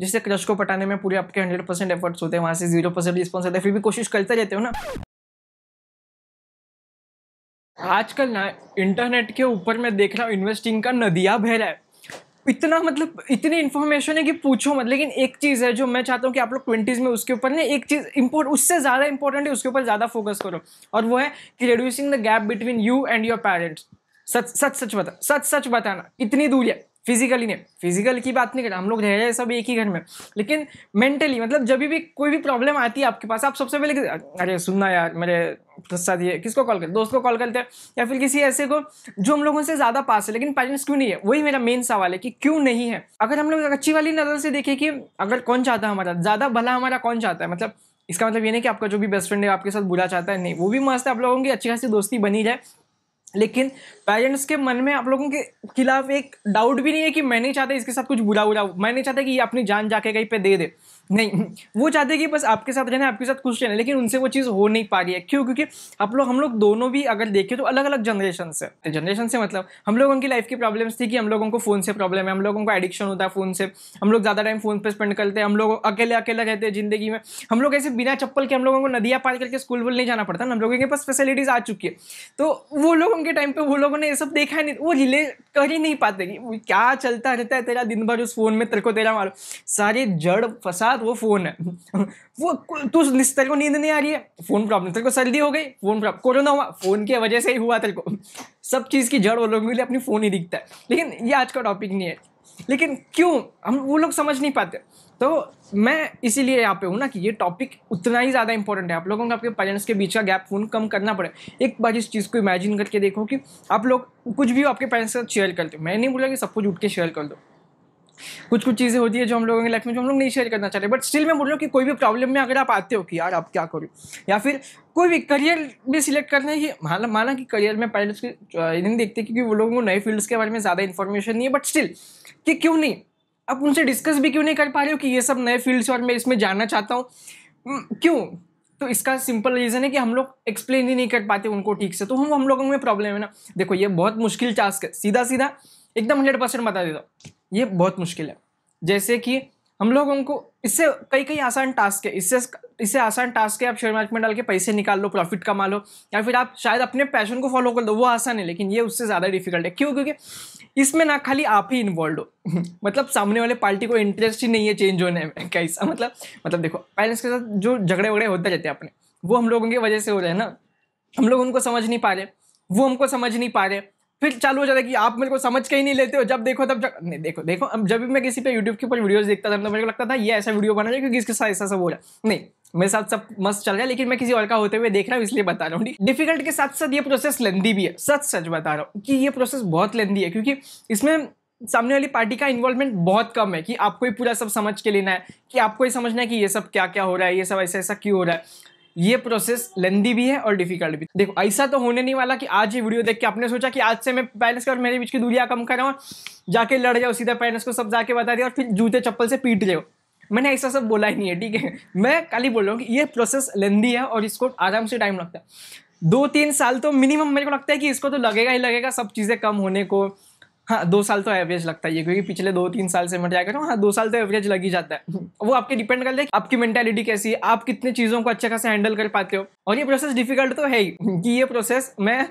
जैसे क्रश को पटाने में पूरे आपके हंड्रेड परसेंट एफर्ट्स होते हैं वहाँ से जीरो परसेंट रिस्पॉन्स आता है फिर भी कोशिश करते रहते हो ना आजकल ना इंटरनेट के ऊपर मैं देख रहा हूँ इन्वेस्टिंग का नदिया बह रहा है इतना मतलब इतनी इन्फॉर्मेशन है कि पूछो मत लेकिन एक चीज़ है जो मैं चाहता हूँ कि आप लोग ट्वेंटीज़ में उसके ऊपर ना एक चीज़ इम्पोर्ट उससे ज़्यादा इंपॉर्टेंट है उसके ऊपर ज़्यादा फोकस करो और वो है कि reducing the gap between you and your parents सच सच सच बता सच सच बताना इतनी दूरी है फिजिकली नहीं फिजिकल की बात नहीं कर हम लोग रह रहे सब एक ही घर में लेकिन मेंटली मतलब जब भी कोई भी प्रॉब्लम आती है आपके पास आप सबसे पहले अरे सुनना यार मेरे साथ ये किसको कॉल करते दोस्त को कॉल करते हैं या फिर किसी ऐसे को जो हम लोगों से ज़्यादा पास है लेकिन पेरेंट्स क्यों नहीं है वही मेरा मेन सवाल है कि क्यों नहीं है अगर हम लोग अच्छी वाली नज़र से देखें कि अगर कौन चाहता है हमारा ज़्यादा भला हमारा कौन चाहता है मतलब इसका मतलब ये नहीं कि आपका जो भी बेस्ट फ्रेंड है आपके साथ बुरा चाहता है नहीं वो भी मस्त है आप लोगों की अच्छी खासी दोस्ती बनी जाए लेकिन पेरेंट्स के मन में आप लोगों के खिलाफ एक डाउट भी नहीं है कि मैं नहीं चाहता इसके साथ कुछ बुरा बुरा मैं नहीं चाहता कि ये अपनी जान जाके कहीं पे दे दे नहीं वो चाहते हैं कि बस आपके साथ रहना आपके साथ खुश रहना लेकिन उनसे वो चीज़ हो नहीं पा रही है क्यों क्योंकि आप लोग हम लोग दोनों भी अगर देखें तो अलग अलग जनरेशन से जनरेशन से मतलब हम लोगों की लाइफ की प्रॉब्लम्स थी कि हम लोगों को फ़ोन से प्रॉब्लम है हम लोगों को एडिक्शन होता है फ़ोन से हम लोग ज़्यादा टाइम फ़ोन पर स्पेंड करते हैं हम लोग अकेले अकेले रहते हैं ज़िंदगी में हम लोग ऐसे बिना चप्पल के हम लोगों को नदियाँ पार करके स्कूल वूल नहीं जाना पड़ता हम लोगों के पास फैसिलिटीज़ आ चुकी है तो वो लोगों के टाइम पर वो लोगों ने ये सब देखा नहीं वो रिले कर ही नहीं पाते कि क्या चलता रहता है तेरा दिन भर उस फ़ोन में तेरे को तेरा मारो सारे जड़ फसाद साथ वो फ़ोन है वो तू निस तेरे को नींद नहीं आ रही है फ़ोन प्रॉब्लम तेरे को सर्दी हो गई फ़ोन प्रॉब्लम कोरोना हुआ फ़ोन की वजह से ही हुआ तेरे को सब चीज़ की जड़ वो लोगों के लिए अपनी फ़ोन ही दिखता है लेकिन ये आज का टॉपिक नहीं है लेकिन क्यों हम वो लोग समझ नहीं पाते तो मैं इसीलिए यहाँ पे हूँ ना कि ये टॉपिक उतना ही ज़्यादा इंपॉर्टेंट है आप लोगों को आपके पेरेंट्स के बीच का गैप फोन कम करना पड़े एक बार इस चीज़ को इमेजिन करके देखो कि आप लोग कुछ भी आपके पेरेंट्स के साथ शेयर करते हो मैं नहीं बोला कि सब कुछ उठ के शेयर कर दो कुछ कुछ चीज़ें होती है जो हम लोगों की लाइफ में जो हम लोग नहीं शेयर करना चाहते बट स्टिल मैं बोल रहा हूँ कि कोई भी प्रॉब्लम में अगर आप आते हो कि यार आप क्या करो या फिर कोई भी करियर भी सिलेक्ट करना है माना माना कि करियर में पहले उसके नहीं देखते क्योंकि वो लोगों को नए फील्ड्स के बारे में ज़्यादा इन्फॉर्मेशन नहीं है बट स्टिल कि क्यों नहीं आप उनसे डिस्कस भी क्यों नहीं कर पा रहे हो कि ये सब नए फील्ड्स और मैं इसमें जानना चाहता हूँ क्यों तो इसका सिंपल रीज़न है कि हम लोग एक्सप्लेन ही नहीं कर पाते उनको ठीक से तो हम हम लोगों में प्रॉब्लम है ना देखो ये बहुत मुश्किल टास्क है सीधा सीधा एकदम हंड्रेड परसेंट बता देता हूँ ये बहुत मुश्किल है जैसे कि हम लोगों को इससे कई कई आसान टास्क है इससे इससे आसान टास्क है आप शेयर मार्केट में डाल के पैसे निकाल लो प्रॉफिट कमा लो या फिर आप शायद अपने पैशन को फॉलो कर दो वो आसान है लेकिन ये उससे ज़्यादा डिफिकल्ट है क्यों क्योंकि इसमें ना खाली आप ही इन्वॉल्व हो मतलब सामने वाले पार्टी को इंटरेस्ट ही नहीं है चेंज होने में कैसा मतलब मतलब देखो पेरेंट्स के साथ जो झगड़े वगड़े होते रहते हैं अपने वो हम लोगों की वजह से हो रहे हैं ना हम लोग उनको समझ नहीं पा रहे वो हमको समझ नहीं पा रहे फिर चालू हो जाता है कि आप मेरे को समझ के ही नहीं लेते हो जब देखो तब जब नहीं देखो देखो अब जब भी मैं किसी पे यूट्यूब के ऊपर वीडियोस देखता था तो मेरे को लगता था ये ऐसा वीडियो बना जाए क्योंकि इसके साथ ऐसा सब हो रहा है नहीं मेरे साथ सब मस्त चल रहा है लेकिन मैं किसी और का होते हुए देख रहा हूँ इसलिए बता रहा हूँ डिफिकल्ट के साथ साथ ये प्रोसेस लेंदी भी है सच सच बता रहा हूँ कि ये प्रोसेस बहुत लेंदी है क्योंकि इसमें सामने वाली पार्टी का इन्वॉल्वमेंट बहुत कम है कि आपको ही पूरा सब समझ के लेना है कि आपको ही समझना है कि ये सब क्या क्या हो रहा है ये सब ऐसा ऐसा क्यों हो रहा है ये प्रोसेस लेंदी भी है और डिफिकल्ट भी देखो ऐसा तो होने नहीं वाला कि आज ये वीडियो देख के आपने सोचा कि आज से मैं पैरेंट्स का और मेरे बीच की दूरियाँ कम कर रहा हूँ जाके लड़ जाओ सीधा पैरेंट्स को सब जाके बता दिया और फिर जूते चप्पल से पीट रहे हो मैंने ऐसा सब बोला ही नहीं है ठीक है मैं कल ही बोल रहा हूँ कि ये प्रोसेस लेंदी है और इसको आराम से टाइम लगता है दो तीन साल तो मिनिमम मेरे को लगता है कि इसको तो लगेगा ही लगेगा सब चीज़ें कम होने को हाँ दो साल तो एवरेज लगता है क्योंकि पिछले दो तीन साल से मैं जाकर हूँ हाँ दो साल तो एवरेज लग ही जाता है वो आपके डिपेंड करता है आपकी मेंटेलिटी कैसी है आप कितने चीज़ों को अच्छा खासा हैंडल कर पाते हो और ये प्रोसेस डिफिकल्ट तो है ही कि ये प्रोसेस मैं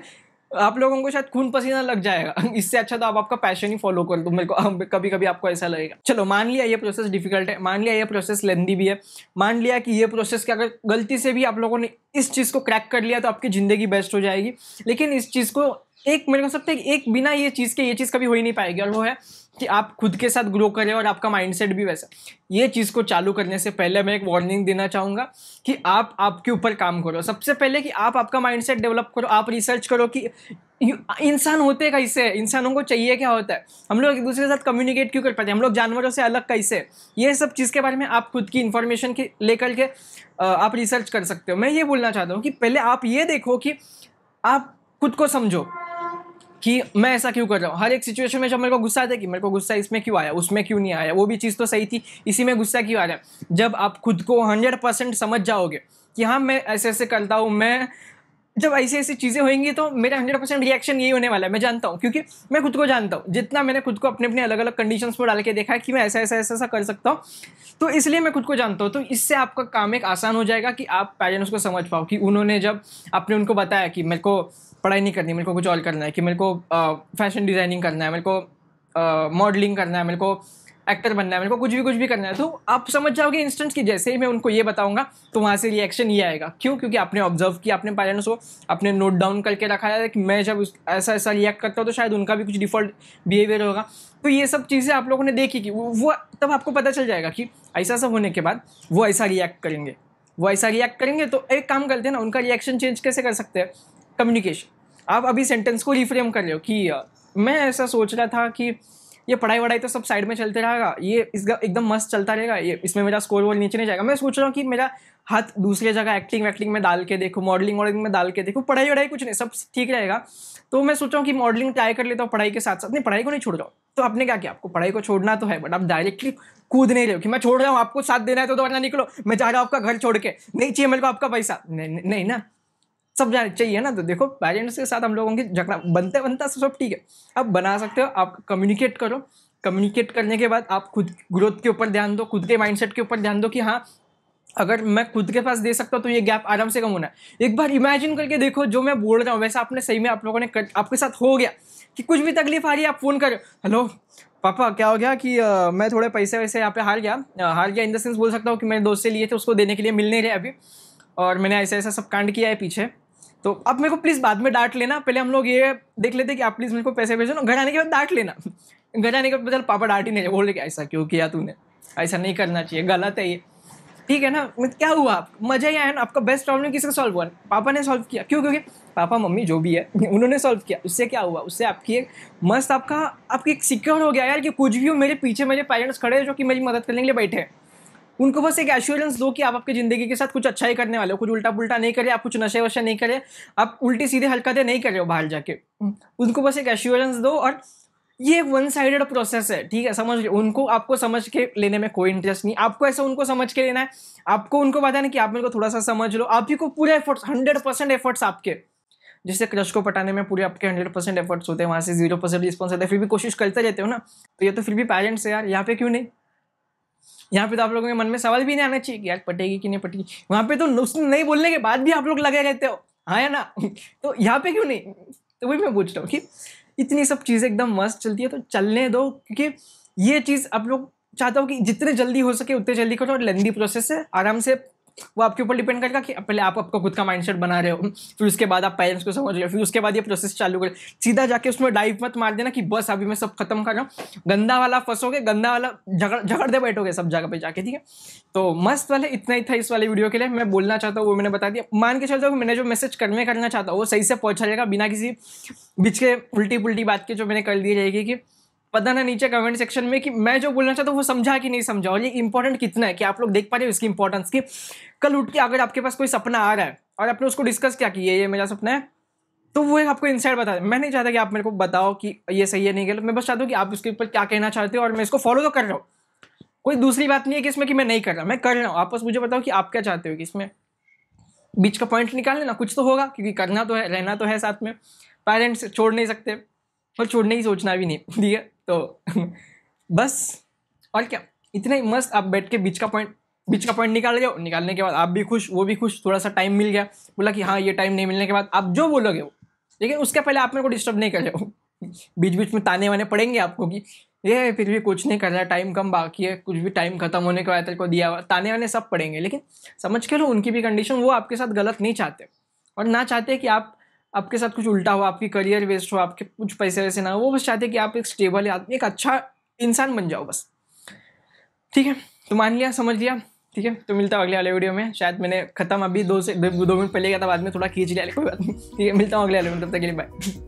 आप लोगों को शायद खून पसीना लग जाएगा इससे अच्छा तो आप आपका पैशन ही फॉलो कर दो मेरे को कभी कभी आपको ऐसा लगेगा चलो मान लिया ये प्रोसेस डिफिकल्ट है मान लिया ये प्रोसेस लेंदी भी है मान लिया कि ये प्रोसेस के अगर गलती से भी आप लोगों ने इस चीज़ को क्रैक कर लिया तो आपकी ज़िंदगी बेस्ट हो जाएगी लेकिन इस चीज़ को एक मेरे को सकता है एक बिना ये चीज़ के ये चीज़ कभी हो ही नहीं पाएगी और वो है कि आप खुद के साथ ग्रो करें और आपका माइंडसेट भी वैसा ये चीज़ को चालू करने से पहले मैं एक वार्निंग देना चाहूँगा कि आप आपके ऊपर काम करो सबसे पहले कि आप आपका माइंडसेट डेवलप करो आप रिसर्च करो कि इंसान होते कैसे इंसानों को चाहिए क्या होता है हम लोग एक दूसरे के साथ कम्युनिकेट क्यों कर पाते हैं हम लोग जानवरों से अलग कैसे ये सब चीज़ के बारे में आप खुद की इन्फॉर्मेशन की लेकर के आप रिसर्च कर सकते हो मैं ये बोलना चाहता हूँ कि पहले आप ये देखो कि आप खुद को समझो कि मैं ऐसा क्यों कर रहा हूँ हर एक सिचुएशन में जब मेरे को गुस्सा आता है कि मेरे को गुस्सा इसमें क्यों आया उसमें क्यों नहीं आया वो भी चीज़ तो सही थी इसी में गुस्सा क्यों आ रहा है जब आप खुद को हंड्रेड परसेंट समझ जाओगे कि हाँ मैं ऐसे ऐसे करता हूँ मैं जब ऐसी ऐसी चीज़ें होंगी तो मेरा हंड्रेड परसेंट रिएक्शन यही होने वाला है मैं जानता हूँ क्योंकि मैं खुद को जानता हूँ जितना मैंने खुद को अपने अपने अलग अलग कंडीशंस में डाल के देखा है कि मैं ऐसा ऐसा ऐसा ऐसा कर सकता हूँ तो इसलिए मैं खुद को जानता हूँ तो इससे आपका काम एक आसान हो जाएगा कि आप पेरेंट्स को समझ पाओ कि उन्होंने जब आपने उनको बताया कि मेरे को पढ़ाई नहीं करनी मेरे को कुछ और करना है कि मेरे को फैशन डिज़ाइनिंग करना है मेरे को मॉडलिंग करना है मेरे को एक्टर बनना है मेरे को कुछ भी कुछ भी करना है तो आप समझ जाओगे इंस्टेंट की जैसे ही मैं उनको ये बताऊंगा तो वहाँ से रिएक्शन ये आएगा क्यों क्योंकि आपने ऑब्जर्व किया अपने पेरेंट्स को अपने नोट डाउन करके रखा है कि मैं जब ऐसा ऐसा रिएक्ट करता हूँ तो शायद उनका भी कुछ डिफॉल्ट बिहेवियर होगा तो ये सब चीज़ें आप लोगों ने देखी कि वो तब आपको पता चल जाएगा कि ऐसा सब होने के बाद वो ऐसा रिएक्ट करेंगे वो ऐसा रिएक्ट करेंगे तो एक काम करते हैं ना उनका रिएक्शन चेंज कैसे कर सकते हैं कम्युनिकेशन आप अभी सेंटेंस को रिफ्रेम कर लो कि मैं ऐसा सोच रहा था कि ये पढ़ाई वढ़ाई तो सब साइड में चलते रहेगा ये इसका एकदम मस्त चलता रहेगा ये इसमें मेरा स्कोर वोर नीचे नहीं जाएगा मैं सोच रहा हूँ कि मेरा हाथ दूसरे जगह एक्टिंग वैक्टिंग में डाल के देखो मॉडलिंग वॉडलिंग में डाल के देखो पढ़ाई वढ़ाई कुछ नहीं सब ठीक रहेगा तो मैं सोच रहा हूँ कि मॉडलिंग ट्राई कर लेता हूँ पढ़ाई के साथ साथ नहीं पढ़ाई को नहीं छोड़ रहा हूँ तो आपने क्या किया आपको पढ़ाई को छोड़ना तो है बट आप डायरेक्टली कूद नहीं रहे हो कि मैं छोड़ रहा हूँ आपको साथ देना है तो दोबारा निकलो मैं जा रहा हूँ आपका घर छोड़ के नहीं चाहिए मेरे को आपका पैसा नहीं ना सब जाने चाहिए ना तो देखो पेरेंट्स के साथ हम लोगों की झगड़ा बनते बनता सब ठीक है आप बना सकते हो आप कम्युनिकेट करो कम्युनिकेट करने के बाद आप खुद ग्रोथ के ऊपर ध्यान दो खुद के माइंडसेट के ऊपर ध्यान दो कि हाँ अगर मैं खुद के पास दे सकता हूँ तो ये गैप आराम से कम होना है एक बार इमेजिन करके देखो जो मैं बोल रहा हूँ वैसा आपने सही में आप लोगों ने कर, आपके साथ हो गया कि कुछ भी तकलीफ आ रही है आप फ़ोन करो हेलो पापा क्या हो गया कि आ, मैं थोड़े पैसे वैसे यहाँ पे हार गया आ, हार गया इन द सेंस बोल सकता हूँ कि मेरे दोस्त से लिए थे उसको देने के लिए मिल नहीं रहे अभी और मैंने ऐसा ऐसा सब कांड किया है पीछे तो अब मेरे को प्लीज़ बाद में डांट लेना पहले हम लोग ये देख लेते कि आप प्लीज़ मेरे को पैसे भेजो ना घर आने के बाद डांट लेना घर आने के बाद चल पापा डांट ही नहीं बोले कि ऐसा क्यों किया तूने ऐसा नहीं करना चाहिए गलत है ये ठीक है ना क्या हुआ आप मज़ा ही आया ना आपका बेस्ट प्रॉब्लम किसका सॉल्व हुआ पापा ने सॉल्व किया क्यों क्योंकि पापा मम्मी जो भी है उन्होंने सॉल्व किया उससे क्या हुआ उससे आपकी एक मस्त आपका आपकी एक सिक्योर हो गया यार कि कुछ भी हो मेरे पीछे मेरे पेरेंट्स खड़े हैं जो कि मेरी मदद करने के लिए बैठे हैं उनको बस एक एश्योरेंस दो कि आप आपकी ज़िंदगी के साथ कुछ अच्छा ही करने वाले हो कुछ उल्टा पुल्टा नहीं करे आप कुछ नशे वशे नहीं करे आप उल्टी सीधे हरकतें नहीं कर रहे हो बाहर जाके उनको बस एक एश्योरेंस दो और ये एक वन साइडेड प्रोसेस है ठीक है समझ लो उनको आपको समझ के लेने में कोई इंटरेस्ट नहीं आपको ऐसा उनको समझ के लेना है आपको उनको पता ना कि आप मेरे को थोड़ा सा समझ लो आप ही को पूरे एफर्ट्स हंड्रेड परसेंट एफर्ट्स आपके जैसे क्रश को पटाने में पूरे आपके हंड्रेड परसेंट एफर्ट्स होते हैं वहाँ से जीरो परसेंट रिस्पॉन्स होते है फिर भी कोशिश करते रहते हो ना तो ये तो फिर भी पेरेंट्स है यार यहाँ पे क्यों नहीं यहाँ पे तो आप लोगों के मन में सवाल भी नहीं आना चाहिए कि यार पटेगी कि नहीं पटेगी वहाँ पे तो उसने नहीं बोलने के बाद भी आप लोग लगे रहते हो हाँ या ना तो यहाँ पे क्यों नहीं तो वही मैं पूछ रहा हूँ कि इतनी सब चीज़ें एकदम मस्त चलती है तो चलने दो क्योंकि ये चीज़ आप लोग चाहता हूँ कि जितने जल्दी हो सके उतने जल्दी करो और लेंदी प्रोसेस है आराम से वो आपके ऊपर डिपेंड करेगा कि पहले आप आपका खुद का माइंडसेट बना रहे हो फिर उसके बाद आप पेरेंट्स को समझ रहे फिर उसके बाद ये प्रोसेस चालू करें सीधा जाके उसमें डाइव मत मार देना कि बस अभी मैं सब खत्म कर रहा हूँ गंदा वाला फंसोगे गंदा वाला झगड़ झगड़ते बैठोगे सब जगह पे जाके ठीक है तो मस्त वाले इतना ही था इस वाले वीडियो के लिए मैं बोलना चाहता हूँ वो मैंने बता दिया मान के चलता हूँ मैंने जो मैसेज करने करना चाहता हूँ वो सही से पहुँचा जाएगा बिना किसी बीच के उल्टी पुलटी बात के जो मैंने कर दी जाएगी कि बताना नीचे कमेंट सेक्शन में कि मैं जो बोलना चाहता हूँ वो समझा कि नहीं समझा और ये इंपॉर्टेंट कितना है कि आप लोग देख पा रहे हो इसकी इंपॉर्टेंस की कल उठ के अगर आपके पास कोई सपना आ रहा है और आपने उसको डिस्कस क्या किया ये मेरा सपना है तो वो आपको इनसाइड बता मैं नहीं चाहता कि आप मेरे को बताओ कि ये सही है नहीं गलत मैं बस चाहता हूँ कि आप उसके ऊपर क्या कहना चाहते हो और मैं इसको फॉलो तो कर रहा हूँ कोई दूसरी बात नहीं है कि इसमें कि मैं नहीं कर रहा मैं कर रहा हूँ आप बस मुझे बताओ कि आप क्या चाहते हो कि इसमें बीच का पॉइंट निकाल लेना कुछ तो होगा क्योंकि करना तो है रहना तो है साथ में पेरेंट्स छोड़ नहीं सकते और छोड़ने ही सोचना भी नहीं ठीक है तो बस और क्या इतना ही मस्त आप बैठ के बीच का पॉइंट बीच का पॉइंट निकाल जाओ निकालने के बाद आप भी खुश वो भी खुश थोड़ा सा टाइम मिल गया बोला कि हाँ ये टाइम नहीं मिलने के बाद आप जो बोलोगे वो लेकिन उसके पहले आप मेरे को डिस्टर्ब नहीं कर हो बीच बीच में ताने वाने पड़ेंगे आपको कि ये फिर भी कुछ नहीं कर रहा टाइम कम बाकी है कुछ भी टाइम खत्म होने के बाद तेरे को दिया हुआ ताने वाने सब पड़ेंगे लेकिन समझ के लो उनकी भी कंडीशन वो आपके साथ गलत नहीं चाहते और ना चाहते कि आप आपके साथ कुछ उल्टा हो आपकी करियर वेस्ट हो आपके कुछ पैसे वैसे ना हो वो बस चाहते हैं कि आप एक स्टेबल आदमी एक अच्छा इंसान बन जाओ बस ठीक है तो मान लिया समझ लिया ठीक है तो मिलता हूँ अगले वाले वीडियो में शायद मैंने खत्म अभी दो से दो मिनट पहले गया था बाद में थोड़ा खींच लिया कोई बात नहीं ठीक है मिलता हूँ अगले वाले में तब तक के लिए बाय